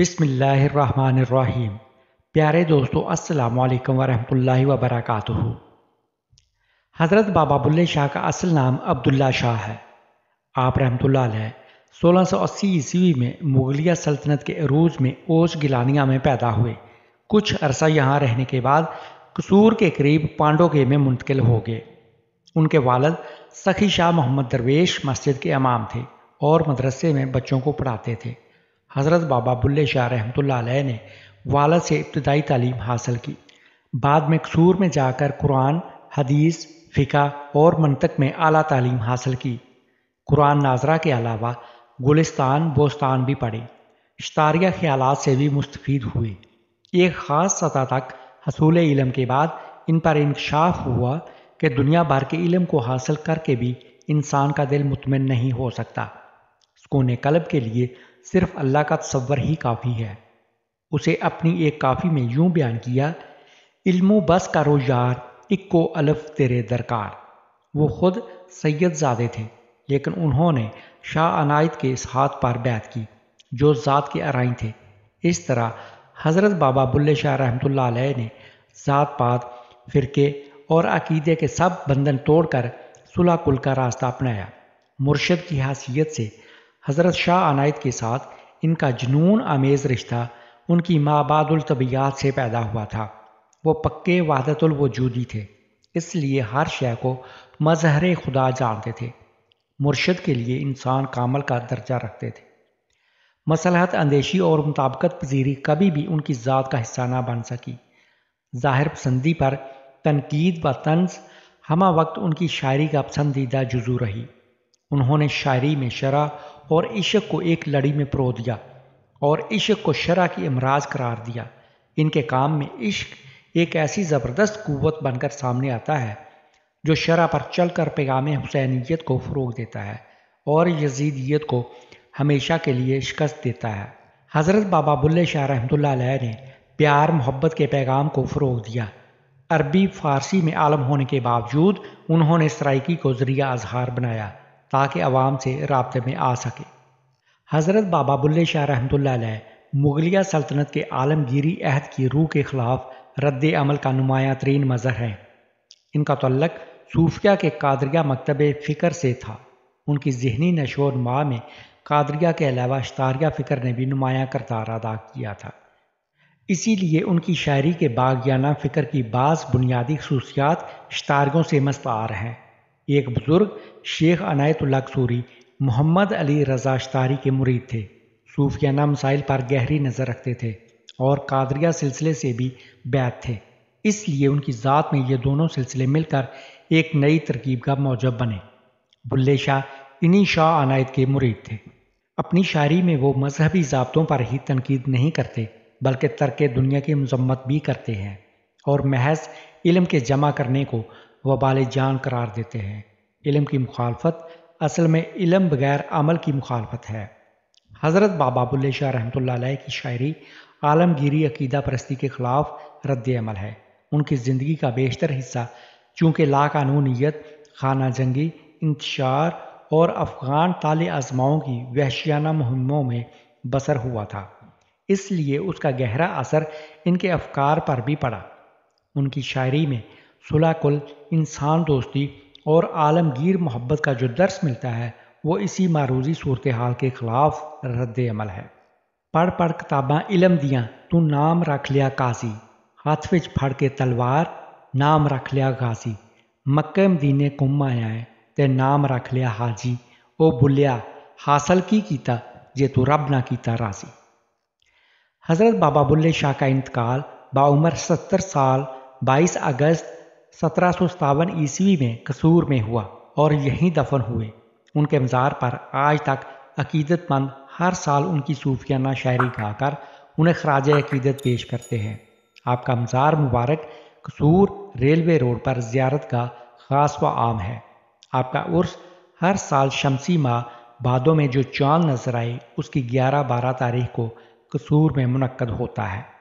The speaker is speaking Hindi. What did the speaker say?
बिसमीम प्यारे दोस्तों अस्सलाम वालेकुम वरहमतुल्लाहि वबरकatuh हज़रत बाबा बुल्ले शाह का असल नाम अब्दुल्ला शाह है आप रहमतुल्ला अलैह अस्सी ईस्वी में मुगलिया सल्तनत के अरूज में ओस गिलानिया में पैदा हुए कुछ अरसा यहाँ रहने के बाद कसूर के करीब पांडोगे में मुंतकिल हो गए उनके वालद सखी शाह मोहम्मद दरवेश मस्जिद के इमाम थे और मदरसे में बच्चों को पढ़ाते थे हज़रत बाबा बुल्ले शाह रहमत ने वालद से इब्तदाई तालीम हासिल की बाद में कसूर में जाकर कुरान हदीस फ़िका और मनतक में आला तालीम हासिल की कुरान नाजरा के अलावा गुलिस्तान बोस्तान भी पढ़े शतारिया ख्याल से भी मुस्तफ़ हुए एक ख़ास सतह तक हसूल इलम के बाद इन पर इंकशाफ हुआ कि दुनिया भर के इलम को हासिल करके भी इंसान का दिल मुतमिन नहीं हो सकता सुकून कलब के लिए सिर्फ अल्लाह का तस्वर ही काफ़ी है उसे अपनी एक काफ़ी में यूं बयान किया इल्मो बस का रोजार इक्को अलफ तेरे दरकार वो खुद सैयद ज़ादे थे लेकिन उन्होंने शाह अनायत के इस हाथ पर बैत की जो ज़ात के आरई थे इस तरह हज़रत बाबा बुल्ले शाह रहमत ने ज़ात पात फ़िरके और अकीदे के सब बंधन तोड़कर सुलह कुल का रास्ता अपनाया मुर्शद की हैसियत से हज़रत शाह अनायत के साथ इनका जुनून आमेज़ रिश्ता उनकी माबादुलतबियात से पैदा हुआ था वो पक्के वजूदी थे इसलिए हर शय को मजहर खुदा जानते थे मुर्शद के लिए इंसान कामल का दर्जा रखते थे मसलहत अंदेशी और मुताबकत पजीरी कभी भी उनकी ज़ात का हिस्सा ना बन सकी ज़ाहिर पसंदी पर तनकीद व तंज हम वक्त उनकी शायरी का पसंदीदा जुजू रही उन्होंने शायरी में शरा और इश्क को एक लड़ी में प्रो दिया और इशक को शरा की अमराज करार दिया इनके काम में इश्क एक ऐसी ज़बरदस्त कुवत बनकर सामने आता है जो शरा पर चल कर पैगाम हुसैनीत को फ़रोग देता है और यजीदियत को हमेशा के लिए शिकस्त देता है हज़रत बाबा बुल्ले शाह रहमतुल्लाह ने प्यार मोहब्बत के पैगाम को फ़रोग दिया अरबी फ़ारसी में आलम होने के बावजूद उन्होंने सराइकी को ज़रिया अजहार बनाया ताकि आवाम से रबते में आ सके हज़रत बाबा बुल्ले शाह रहमत मुगलिया सल्तनत के आलमगीरी अहद की रूह के ख़िलाफ़ रद्द अमल का नुमाया तरीन मज़हर है इनका तल्लक सूफिया के कादरिया मकतब फ़िक्र से था उनकी जहनी नशोर माँ में कादरिया के अलावा शतारिया फ़िक्र ने भी नुमाया करदार अदा किया था इसीलिए उनकी शायरी के बागियाना फ़िक्र की बाज़ बुनियादी खसूसियात शतारियों से मस्तार हैं एक बुज़ुर्ग शेख अनायतुल्ला सूरी मोहम्मद अली रज़ाशतारी के मुरीद थे सूफियाना मसाइल पर गहरी नज़र रखते थे और कादरिया सिलसिले से भी बैत थे इसलिए उनकी ज़ात में ये दोनों सिलसिले मिलकर एक नई तरकीब का मौजब बने बुल्ले शाह इन्हीं शाह अनायत के मुरीद थे अपनी शायरी में वो मजहबी जबतों पर ही तनकीद नहीं करते बल्कि तर्क दुनिया की मजम्मत भी करते हैं और महज इलम के जमा करने को वबाल जान करार देते हैं इलम की मुखालफत असल में इलम बगैर अमल की मुखालफत है हज़रत बुल्ले शाह रहमत की शायरी आलमगीरी अकीदा परस्ती के ख़िलाफ़ रद्द अमल है उनकी ज़िंदगी का बेशतर हिस्सा चूँकि लाकानूनीत खाना जंगी इंतशार और अफ़गान ताल आजमाओं की वहशियाना मुहिमों में बसर हुआ था इसलिए उसका गहरा असर इनके अफकार पर भी पड़ा उनकी शायरी में कुल इंसान दोस्ती और आलमगीर मोहब्बत का जो दर्स मिलता है वो इसी मारूजी सूरत हाल के ख़िलाफ़ रद्द अमल है पढ़ पढ़ किताबा इलम दियाँ तू नाम रख लिया काजी हाथ विच फड़ के तलवार नाम रख लिया गाजी मक्के मदीने कुम आया है ते नाम रख लिया हाजी ओ बुलिया हासिल की कीता जे तू रब ना कीता राजी हज़रत बाबा बुल्ले शाह का इंतकाल बाउमर सत्तर साल बाईस अगस्त सत्रह ईस्वी में कसूर में हुआ और यहीं दफन हुए उनके मज़ार पर आज तक अकीदतमंद हर साल उनकी सूफियाना शायरी गाकर उन्हें खराज अकीदत पेश करते हैं आपका मज़ार मुबारक कसूर रेलवे रोड पर ज्यारत का ख़ास व आम है आपका उर्स हर साल शमसी माह बादों में जो चांद नजर आए उसकी ग्यारह बारह तारीख को कसूर में मनक़द होता है